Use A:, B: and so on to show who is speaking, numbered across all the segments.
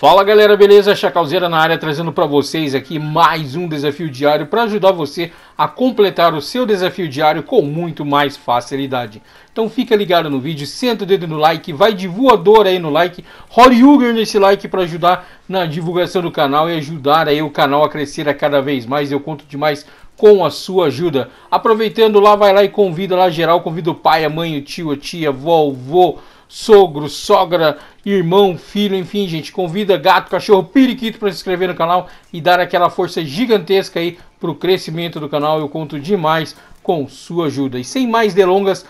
A: Fala galera, beleza? Chacalzeira na área trazendo para vocês aqui mais um desafio diário para ajudar você a completar o seu desafio diário com muito mais facilidade. Então fica ligado no vídeo, senta o dedo no like, vai de voador aí no like, role Uber nesse like para ajudar na divulgação do canal e ajudar aí o canal a crescer a cada vez mais. Eu conto demais com a sua ajuda. Aproveitando lá, vai lá e convida lá geral, convida o pai, a mãe, o tio, a tia, vovô, sogro, sogra, irmão, filho, enfim, gente, convida gato, cachorro, periquito para se inscrever no canal e dar aquela força gigantesca aí para o crescimento do canal. Eu conto demais com sua ajuda. E sem mais delongas,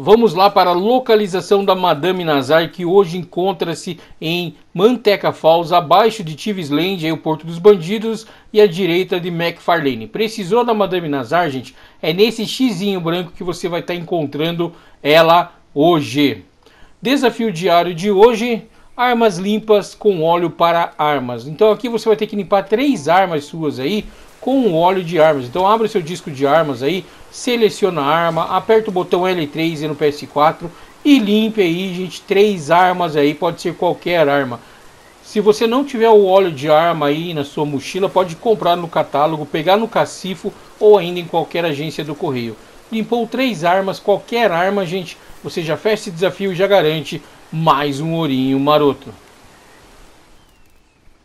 A: Vamos lá para a localização da Madame Nazar, que hoje encontra-se em Manteca Falls, abaixo de Tivisland, aí o Porto dos Bandidos, e à direita de McFarlane. Precisou da Madame Nazar, gente? É nesse xizinho branco que você vai estar tá encontrando ela hoje. Desafio diário de hoje: armas limpas com óleo para armas. Então aqui você vai ter que limpar três armas suas aí com óleo de armas. Então abre o seu disco de armas aí, seleciona a arma, aperta o botão L3 e no PS4 e limpe aí, gente, três armas aí, pode ser qualquer arma. Se você não tiver o óleo de arma aí na sua mochila, pode comprar no catálogo, pegar no cacifo ou ainda em qualquer agência do correio. Limpou três armas, qualquer arma, gente, você já fecha esse desafio e já garante mais um ourinho maroto.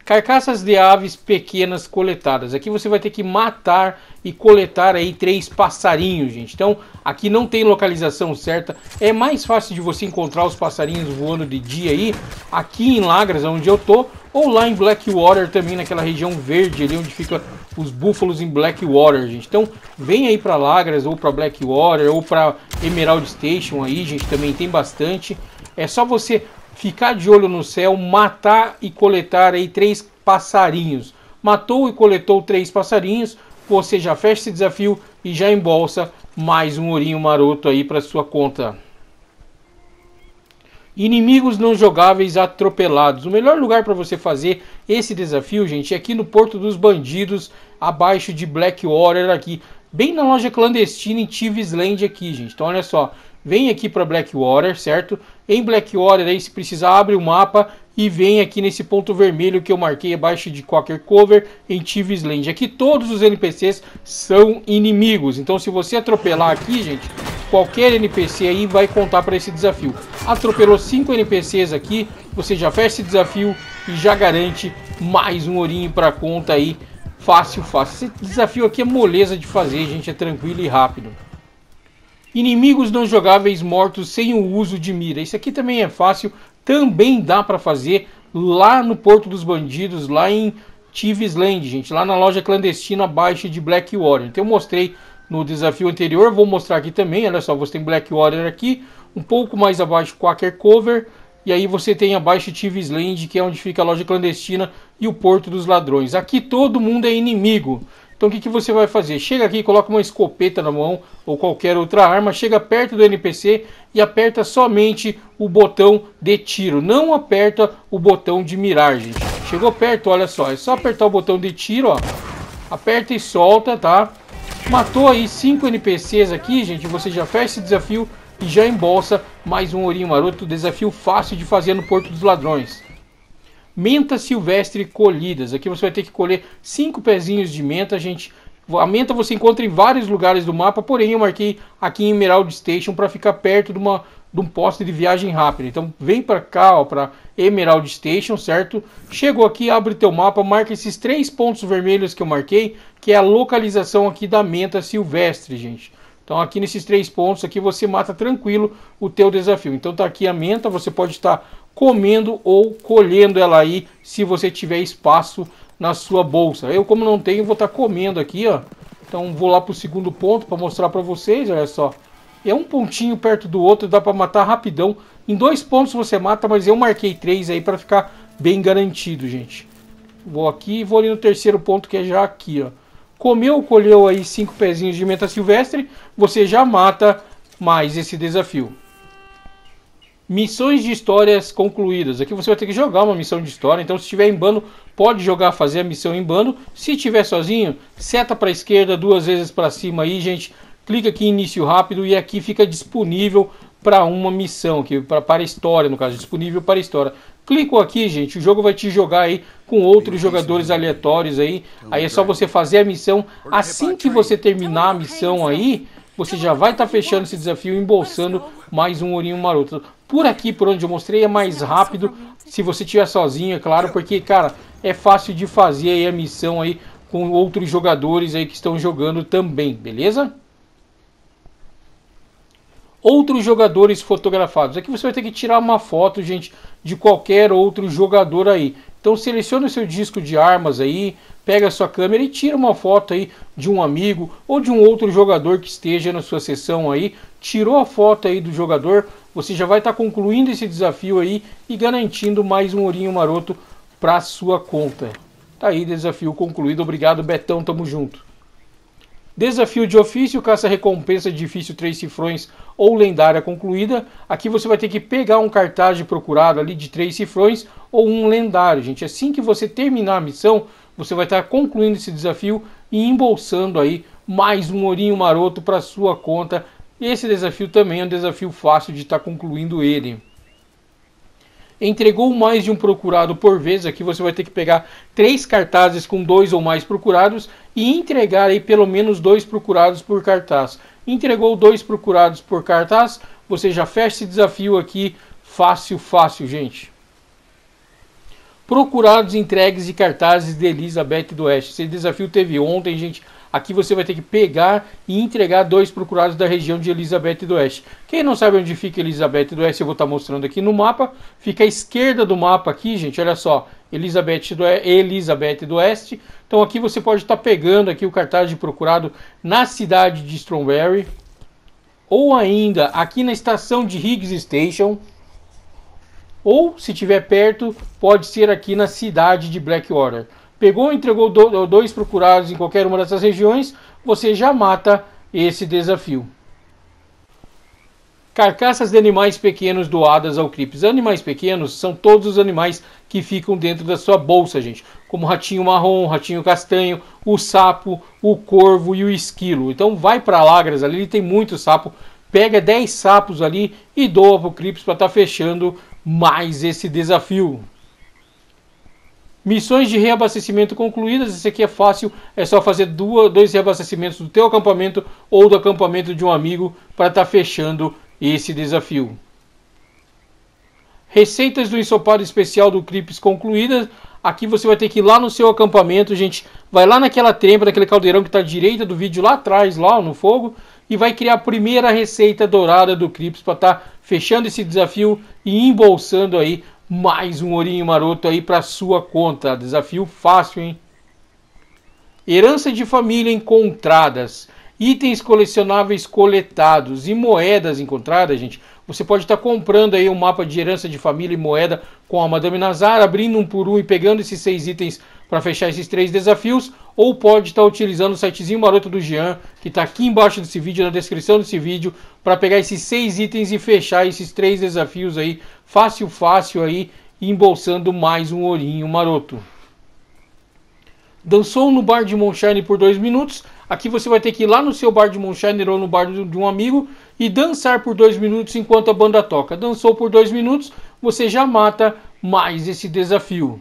A: Carcaças de aves pequenas coletadas. Aqui você vai ter que matar e coletar aí três passarinhos, gente. Então, aqui não tem localização certa. É mais fácil de você encontrar os passarinhos voando de dia aí, aqui em Lagras, onde eu tô, ou lá em Blackwater também, naquela região verde ali onde fica os búfalos em Blackwater, gente. Então, vem aí para Lagras ou para Blackwater ou para Emerald Station aí, gente, também tem bastante. É só você ficar de olho no céu, matar e coletar aí três passarinhos. Matou e coletou três passarinhos, você já fecha esse desafio e já embolsa mais um ourinho maroto aí para sua conta. Inimigos não jogáveis atropelados. O melhor lugar para você fazer esse desafio, gente, é aqui no Porto dos Bandidos, abaixo de Blackwater aqui, bem na loja clandestina em Tivisland aqui, gente. Então olha só, vem aqui para Blackwater, certo? Em Blackwater, aí, se precisar, abre o mapa e vem aqui nesse ponto vermelho que eu marquei abaixo de Quaker Cover em Thieves Land. Aqui todos os NPCs são inimigos, então se você atropelar aqui, gente, qualquer NPC aí vai contar para esse desafio. Atropelou 5 NPCs aqui, você já fecha esse desafio e já garante mais um ourinho para conta aí, fácil, fácil. Esse desafio aqui é moleza de fazer, gente, é tranquilo e rápido. Inimigos não jogáveis mortos sem o uso de mira. Isso aqui também é fácil, também dá para fazer lá no Porto dos Bandidos, lá em Thieves Land, gente, lá na loja clandestina abaixo de Black Warrior. Então eu mostrei no desafio anterior, vou mostrar aqui também, olha só, você tem Black Warrior aqui, um pouco mais abaixo Quaker Cover, e aí você tem abaixo Thieves Land, que é onde fica a loja clandestina e o Porto dos Ladrões. Aqui todo mundo é inimigo. Então o que, que você vai fazer? Chega aqui, coloca uma escopeta na mão ou qualquer outra arma, chega perto do NPC e aperta somente o botão de tiro. Não aperta o botão de mirar, gente. Chegou perto, olha só. É só apertar o botão de tiro, ó. Aperta e solta, tá? Matou aí cinco NPCs aqui, gente. Você já fecha esse desafio e já embolsa mais um ourinho maroto. Desafio fácil de fazer no Porto dos Ladrões. Menta silvestre colhidas. Aqui você vai ter que colher cinco pezinhos de menta, gente. A menta você encontra em vários lugares do mapa, porém eu marquei aqui em Emerald Station para ficar perto de, uma, de um posto de viagem rápida. Então vem para cá, para Emerald Station, certo? Chegou aqui, abre teu mapa, marca esses três pontos vermelhos que eu marquei, que é a localização aqui da menta silvestre, gente. Então aqui nesses três pontos aqui você mata tranquilo o teu desafio. Então tá aqui a menta, você pode estar tá comendo ou colhendo ela aí, se você tiver espaço na sua bolsa. Eu, como não tenho, vou estar tá comendo aqui, ó. Então vou lá para o segundo ponto para mostrar para vocês, olha só. É um pontinho perto do outro, dá para matar rapidão. Em dois pontos você mata, mas eu marquei três aí para ficar bem garantido, gente. Vou aqui e vou ali no terceiro ponto, que é já aqui, ó. Comeu ou colheu aí cinco pezinhos de menta silvestre, você já mata mais esse desafio. Missões de histórias concluídas. Aqui você vai ter que jogar uma missão de história. Então, se estiver em bando, pode jogar, fazer a missão em bando. Se estiver sozinho, seta para a esquerda, duas vezes para cima aí, gente. Clica aqui em início rápido e aqui fica disponível para uma missão, que pra, para história, no caso, disponível para história. Clicou aqui, gente, o jogo vai te jogar aí com outros jogadores né? aleatórios aí. Aí é só você fazer a missão. Assim que você terminar a missão aí, você já vai estar tá fechando esse desafio, embolsando mais um ourinho maroto por aqui, por onde eu mostrei, é mais rápido. Se você estiver sozinho, é claro, porque, cara, é fácil de fazer aí a missão aí com outros jogadores aí que estão jogando também, beleza? Outros jogadores fotografados. Aqui você vai ter que tirar uma foto, gente, de qualquer outro jogador aí. Então selecione o seu disco de armas aí, pega a sua câmera e tira uma foto aí de um amigo ou de um outro jogador que esteja na sua sessão aí. Tirou a foto aí do jogador, você já vai estar tá concluindo esse desafio aí e garantindo mais um ourinho maroto para sua conta. Tá aí, desafio concluído. Obrigado, Betão, tamo junto. Desafio de ofício, caça recompensa difícil, três cifrões ou lendária concluída. Aqui você vai ter que pegar um cartaz de procurado ali de três cifrões ou um lendário, gente. Assim que você terminar a missão, você vai estar concluindo esse desafio e embolsando aí mais um ourinho maroto para sua conta. Esse desafio também é um desafio fácil de estar concluindo ele. Entregou mais de um procurado por vez, aqui você vai ter que pegar três cartazes com dois ou mais procurados e entregar aí pelo menos dois procurados por cartaz. Entregou dois procurados por cartaz, você já fecha esse desafio aqui fácil, fácil, gente procurados entregues de cartazes de Elizabeth do Oeste. Esse desafio teve ontem, gente. Aqui você vai ter que pegar e entregar dois procurados da região de Elizabeth do Oeste. Quem não sabe onde fica Elizabeth do Oeste, eu vou estar tá mostrando aqui no mapa. Fica à esquerda do mapa aqui, gente, olha só. Elizabeth do, Elizabeth do Oeste. Então aqui você pode estar tá pegando aqui o cartaz de procurado na cidade de Strawberry. Ou ainda aqui na estação de Higgs Station ou, se tiver perto, pode ser aqui na cidade de Blackwater. Pegou e entregou do, dois procurados em qualquer uma dessas regiões, você já mata esse desafio. Carcaças de animais pequenos doadas ao CRIPS. Animais pequenos são todos os animais que ficam dentro da sua bolsa, gente. Como ratinho marrom, ratinho castanho, o sapo, o corvo e o esquilo. Então vai para Lagras ali, tem muito sapo. Pega 10 sapos ali e doa para o CRIPS para estar tá fechando mais esse desafio. Missões de reabastecimento concluídas. Isso aqui é fácil, é só fazer duas, dois reabastecimentos do teu acampamento ou do acampamento de um amigo para estar tá fechando esse desafio. Receitas do ensopado especial do Crips concluídas. Aqui você vai ter que ir lá no seu acampamento, gente. Vai lá naquela trempa, naquele caldeirão que está à direita do vídeo lá atrás, lá no fogo e vai criar a primeira receita dourada do Crips para estar tá fechando esse desafio e embolsando aí mais um ourinho maroto aí para sua conta. Desafio fácil, hein? Herança de família encontradas, itens colecionáveis coletados e moedas encontradas, gente. Você pode estar tá comprando aí um mapa de herança de família e moeda com a Madame Nazar, abrindo um por um e pegando esses seis itens para fechar esses três desafios, ou pode estar tá utilizando o sitezinho maroto do Jean, que está aqui embaixo desse vídeo, na descrição desse vídeo, para pegar esses seis itens e fechar esses três desafios aí, fácil, fácil aí, embolsando mais um ourinho maroto. Dançou no bar de Monshine por dois minutos. Aqui você vai ter que ir lá no seu bar de Monshine ou no bar de um amigo e dançar por dois minutos enquanto a banda toca. Dançou por dois minutos, você já mata mais esse desafio.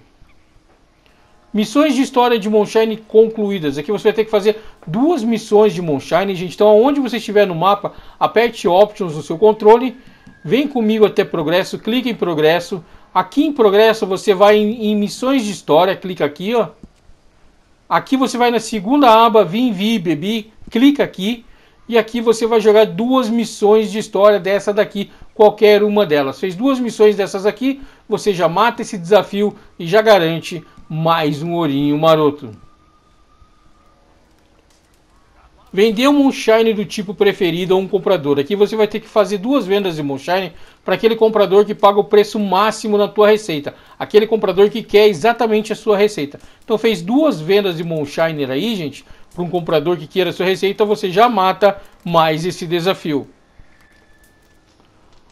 A: Missões de história de Moonshine concluídas. Aqui você vai ter que fazer duas missões de Moonshine, gente. Então, aonde você estiver no mapa, aperte Options no seu controle. Vem comigo até Progresso, clique em Progresso. Aqui em Progresso você vai em, em Missões de História, clica aqui, ó. Aqui você vai na segunda aba, Vim, Vi, Bebi, clica aqui. E aqui você vai jogar duas missões de história dessa daqui, qualquer uma delas. Fez duas missões dessas aqui, você já mata esse desafio e já garante mais um ourinho maroto. Vender um Moonshine do tipo preferido a um comprador. Aqui você vai ter que fazer duas vendas de Moonshine para aquele comprador que paga o preço máximo na tua receita. Aquele comprador que quer exatamente a sua receita. Então fez duas vendas de moonshine aí, gente, para um comprador que queira a sua receita, você já mata mais esse desafio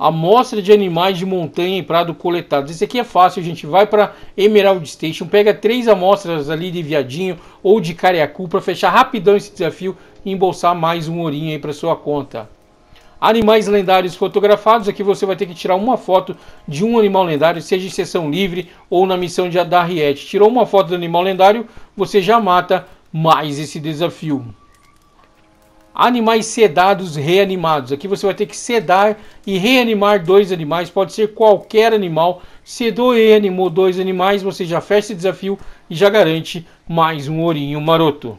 A: amostra de animais de montanha em prado coletados. Esse aqui é fácil, A gente. Vai para Emerald Station, pega três amostras ali de viadinho ou de cariacu para fechar rapidão esse desafio e embolsar mais um ourinho aí para sua conta. Animais lendários fotografados, aqui você vai ter que tirar uma foto de um animal lendário, seja em sessão livre ou na missão de Adariette. Tirou uma foto do animal lendário, você já mata mais esse desafio. Animais sedados, reanimados. Aqui você vai ter que sedar e reanimar dois animais. Pode ser qualquer animal. Sedou e reanimou dois animais, você já fecha esse desafio e já garante mais um ourinho maroto.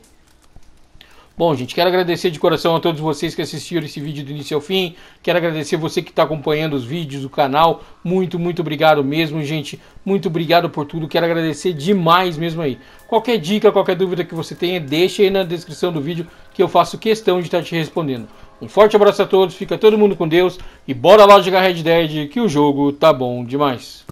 A: Bom, gente, quero agradecer de coração a todos vocês que assistiram esse vídeo do início ao fim. Quero agradecer você que está acompanhando os vídeos do canal. Muito, muito obrigado mesmo, gente. Muito obrigado por tudo. Quero agradecer demais mesmo aí. Qualquer dica, qualquer dúvida que você tenha, deixa aí na descrição do vídeo que eu faço questão de estar tá te respondendo. Um forte abraço a todos, fica todo mundo com Deus e bora lá jogar Red Dead que o jogo tá bom demais.